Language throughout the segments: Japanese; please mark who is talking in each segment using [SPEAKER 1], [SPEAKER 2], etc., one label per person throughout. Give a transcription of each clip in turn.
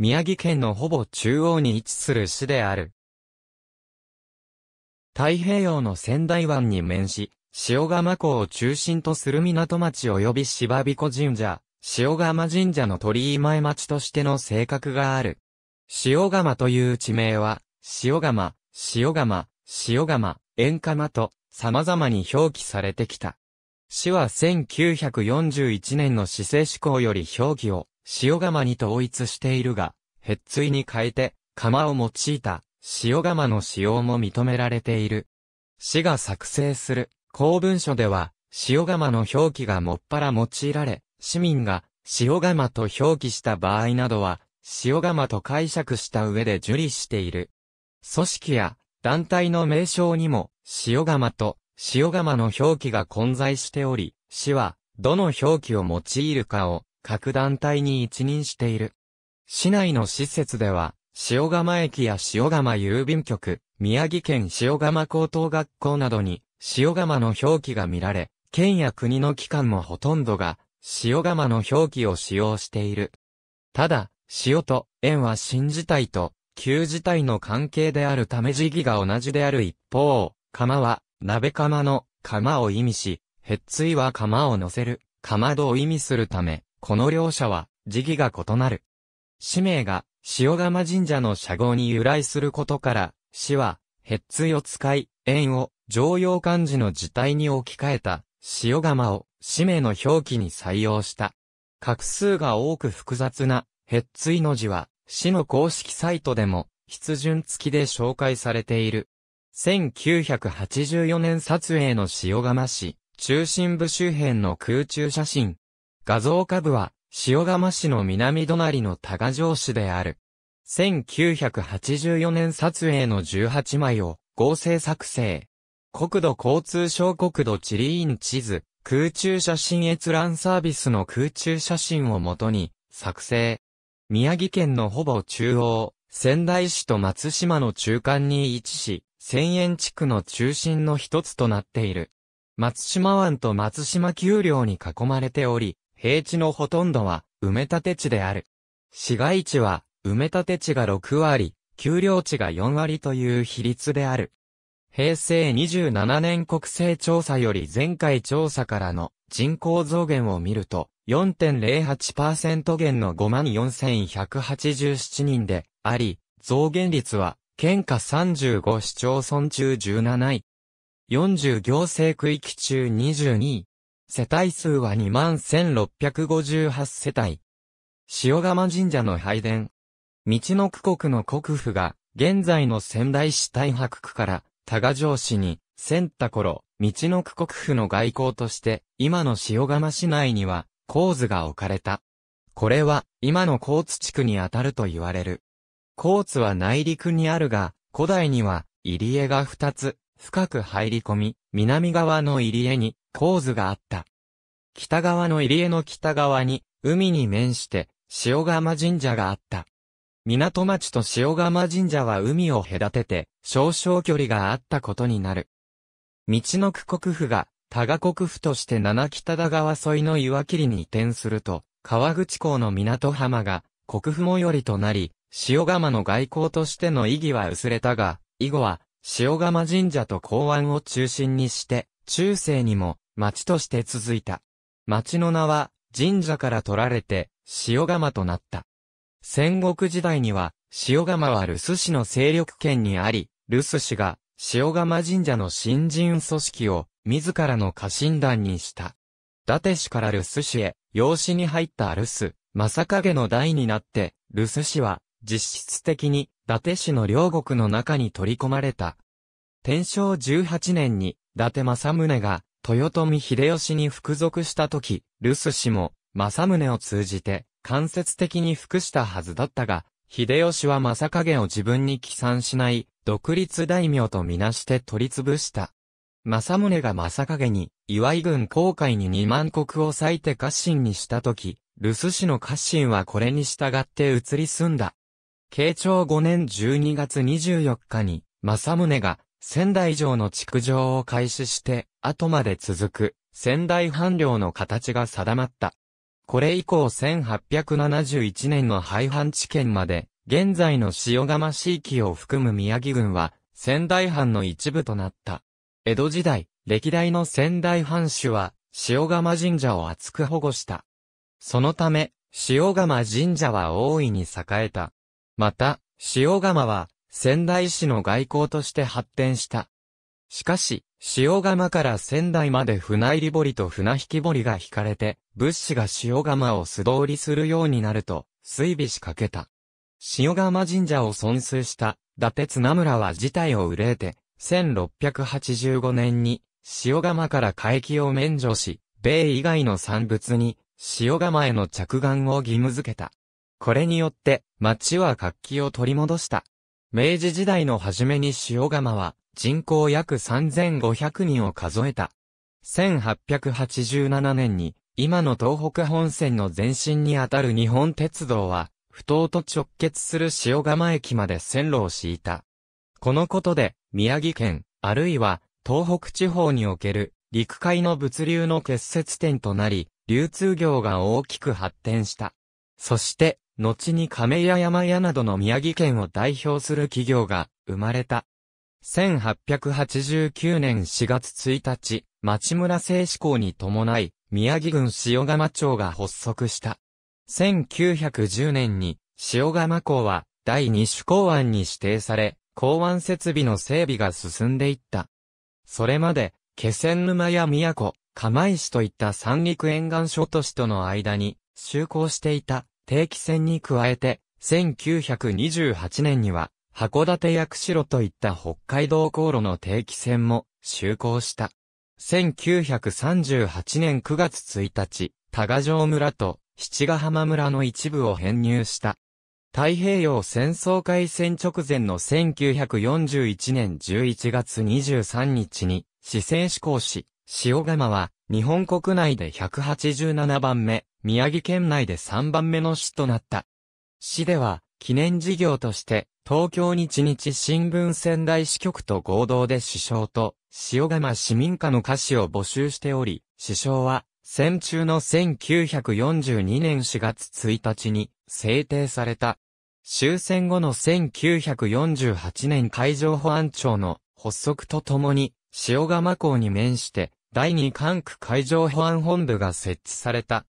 [SPEAKER 1] 宮城県のほぼ中央に位置する市である。太平洋の仙台湾に面し、塩釜港を中心とする港町及び芝彦神社、塩釜神社の鳥居前町としての性格がある。塩釜という地名は、塩釜、塩釜、塩釜、塩釜と様々に表記されてきた。市は1941年の市政施行より表記を塩釜に統一しているが、へっついに変えて、釜を用いた塩釜の使用も認められている。市が作成する公文書では、塩釜の表記がもっぱら用いられ、市民が塩釜と表記した場合などは、塩釜と解釈した上で受理している。組織や団体の名称にも、塩釜と塩釜の表記が混在しており、市は、どの表記を用いるかを各団体に一任している。市内の施設では、塩釜駅や塩釜郵便局、宮城県塩釜高等学校などに、塩釜の表記が見られ、県や国の機関もほとんどが、塩釜の表記を使用している。ただ、塩と塩は新自体と旧自体の関係であるため時期が同じである一方、釜は鍋釜の釜を意味し、へっついは釜を乗せる、釜戸を意味するため、この両者は、時期が異なる。氏名が、塩釜神社の社号に由来することから、氏は、ヘッツを使い、縁を、常用漢字の字体に置き換えた、塩釜を、氏名の表記に採用した。画数が多く複雑な、ヘッツイの字は、市の公式サイトでも、筆順付きで紹介されている。1984年撮影の塩釜市、中心部周辺の空中写真、画像下部は、塩釜市の南隣の多賀城市である。1984年撮影の18枚を合成作成。国土交通省国土地理院地図、空中写真閲覧サービスの空中写真をもとに作成。宮城県のほぼ中央、仙台市と松島の中間に位置し、千円地区の中心の一つとなっている。松島湾と松島丘陵に囲まれており、平地のほとんどは埋め立て地である。市街地は埋め立て地が6割、丘陵地が4割という比率である。平成27年国勢調査より前回調査からの人口増減を見ると、4.08%減の54,187人であり、増減率は、県下35市町村中17位。40行政区域中22位。世帯数は21,658世帯。塩釜神社の拝殿。道の区国の国府が、現在の仙台市大白区から、多賀城市に、仙った頃、道の区国府の外交として、今の塩釜市内には、構図が置かれた。これは、今の高津地区にあたると言われる。高津は内陸にあるが、古代には、入り江が二つ、深く入り込み、南側の入江に、構図があった。北側の入江の北側に、海に面して、塩釜神社があった。港町と塩釜神社は海を隔てて、少々距離があったことになる。道の区国府が、多賀国府として七北田川沿いの岩切りに移転すると、川口港の港浜が、国府もよりとなり、塩釜の外交としての意義は薄れたが、以後は、塩釜神社と港湾を中心にして、中世にも町として続いた。町の名は神社から取られて塩釜となった。戦国時代には塩釜は留守市の勢力圏にあり、留守市が塩釜神社の新人組織を自らの家臣団にした。伊達市から留守市へ、養子に入った留守、正影の代になって、留守市は実質的に伊達氏の両国の中に取り込まれた。天正18年に、伊達政宗が、豊臣秀吉に服属した時、留守氏も、政宗を通じて、間接的に服したはずだったが、秀吉は政影を自分に帰参しない、独立大名とみなして取り潰した。政宗が政影に、岩井軍航海に2万国を割いて家臣にした時、留守氏の家臣はこれに従って移り住んだ。慶長5年12月24日に、正宗が仙台城の築城を開始して、後まで続く仙台藩領の形が定まった。これ以降1871年の廃藩地県まで、現在の塩釜地域を含む宮城郡は、仙台藩の一部となった。江戸時代、歴代の仙台藩主は、塩釜神社を厚く保護した。そのため、塩釜神社は大いに栄えた。また、塩釜は、仙台市の外交として発展した。しかし、塩釜から仙台まで船入り堀と船引き堀が引かれて、物資が塩釜を素通りするようになると、水尾しかけた。塩釜神社を損数した、伊達綱村は事態を憂えて、1685年に、塩釜から回帰を免除し、米以外の産物に、塩釜への着岸を義務付けた。これによって町は活気を取り戻した。明治時代の初めに塩釜は人口約3500人を数えた。1887年に今の東北本線の前身にあたる日本鉄道は不当と直結する塩釜駅まで線路を敷いた。このことで宮城県あるいは東北地方における陸海の物流の結節点となり流通業が大きく発展した。そして、後に亀屋山屋などの宮城県を代表する企業が生まれた。1889年4月1日、町村製紙工に伴い、宮城郡塩釜町が発足した。1910年に、塩釜港は第2種港湾に指定され、港湾設備の整備が進んでいった。それまで、気仙沼や宮古、釜石といった三陸沿岸諸都市との間に、就航していた定期船に加えて、1928年には、函館役釧路といった北海道航路の定期船も就航した。1938年9月1日、多賀城村と七ヶ浜村の一部を編入した。太平洋戦争開戦直前の1941年11月23日に、四川志向し、塩釜は日本国内で187番目、宮城県内で3番目の市となった。市では、記念事業として、東京日日新聞仙台支局と合同で首相と、塩釜市民家の歌詞を募集しており、首相は、戦中の1942年4月1日に制定された。終戦後の1948年海上保安庁の発足とともに、塩釜港に面して、第2管区海上保安本部が設置された。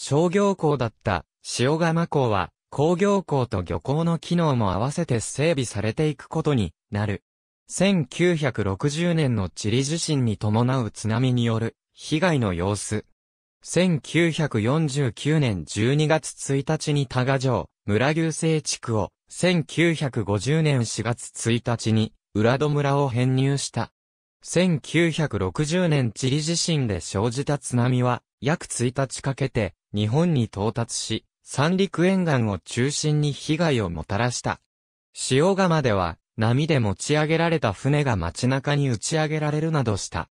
[SPEAKER 1] 商業港だった塩釜港は工業港と漁港の機能も合わせて整備されていくことになる。1960年のチリ地震に伴う津波による被害の様子。1949年12月1日に多賀城、村牛生地区を、1950年4月1日に、浦戸村を編入した。1960年チリ地震で生じた津波は、約1日かけて、日本に到達し、三陸沿岸を中心に被害をもたらした。塩釜では、波で持ち上げられた船が街中に打ち上げられるなどした。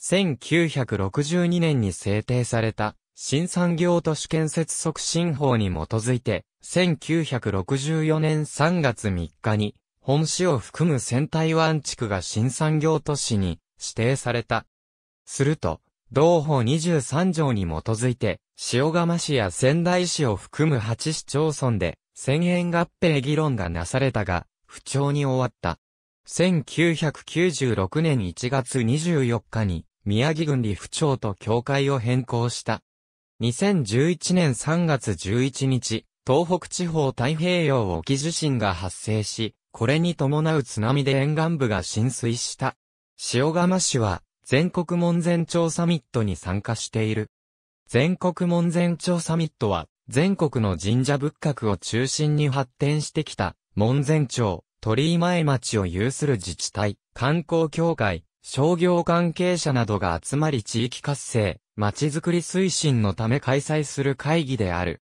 [SPEAKER 1] 1962年に制定された、新産業都市建設促進法に基づいて、1964年3月3日に、本市を含む仙台湾地区が新産業都市に指定された。すると、同法23条に基づいて、塩釜市や仙台市を含む8市町村で、千円合併議論がなされたが、不調に終わった。1996年1月24日に、宮城郡理府町と境界を変更した。2011年3月11日、東北地方太平洋沖地震が発生し、これに伴う津波で沿岸部が浸水した。塩釜市は、全国門前町サミットに参加している。全国門前町サミットは、全国の神社仏閣を中心に発展してきた、門前町、鳥居前町を有する自治体、観光協会、商業関係者などが集まり地域活性、町づくり推進のため開催する会議である。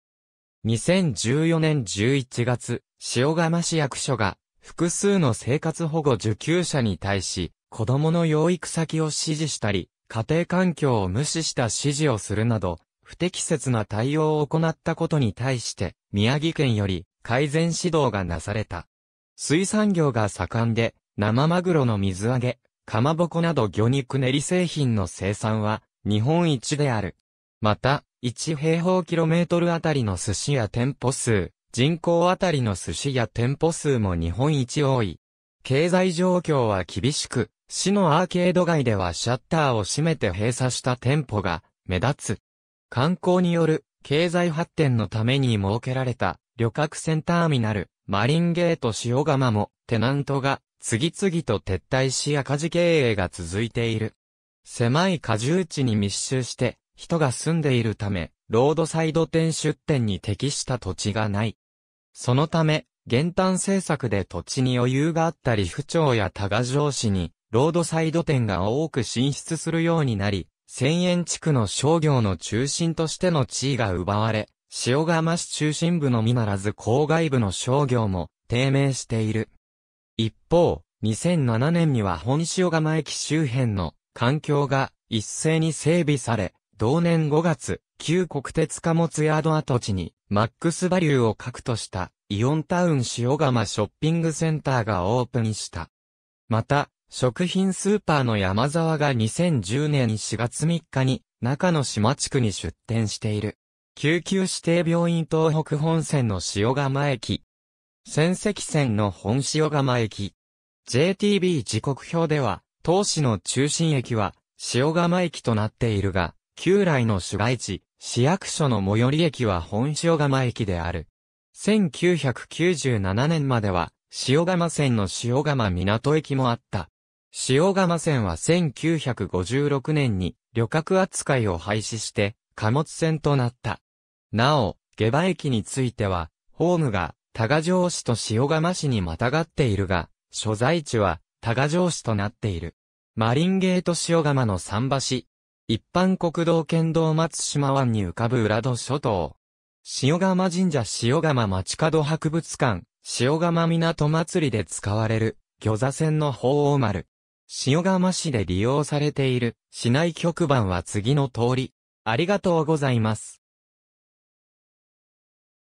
[SPEAKER 1] 2014年11月、塩釜市役所が複数の生活保護受給者に対し、子供の養育先を指示したり、家庭環境を無視した指示をするなど、不適切な対応を行ったことに対して、宮城県より改善指導がなされた。水産業が盛んで、生マグロの水揚げ、かまぼこなど魚肉練り製品の生産は日本一である。また、1平方キロメートルあたりの寿司や店舗数、人口あたりの寿司や店舗数も日本一多い。経済状況は厳しく、市のアーケード街ではシャッターを閉めて閉鎖した店舗が目立つ。観光による経済発展のために設けられた旅客船ターミナル、マリンゲート塩釜もテナントが次々と撤退し赤字経営が続いている。狭い荷重地に密集して人が住んでいるため、ロードサイド店出店に適した土地がない。そのため、減反政策で土地に余裕があったり府庁や多賀城市に、ロードサイド店が多く進出するようになり、千円地区の商業の中心としての地位が奪われ、塩釜市中心部のみならず郊外部の商業も低迷している。一方、2007年には本塩釜駅周辺の環境が一斉に整備され、同年5月、旧国鉄貨物ヤード跡地に、マックスバリューを核とした、イオンタウン塩釜ショッピングセンターがオープンした。また、食品スーパーの山沢が2010年4月3日に、中野島地区に出店している。救急指定病院東北本線の塩釜駅。仙石線の本塩釜駅。JTB 時刻表では、当市の中心駅は、塩釜駅となっているが、旧来の市街地、市役所の最寄り駅は本塩釜駅である。1997年までは、塩釜線の塩釜港駅もあった。塩釜線は1956年に旅客扱いを廃止して貨物線となった。なお、下馬駅については、ホームが多賀城市と塩釜市にまたがっているが、所在地は多賀城市となっている。マリンゲート塩釜の桟橋、一般国道県道松島湾に浮かぶ浦戸諸島。塩釜神社塩釜町角博物館、塩釜港祭りで使われる、魚座船の鳳凰丸。塩釜市で利用されている、市内局番は次の通り。ありがとうございます。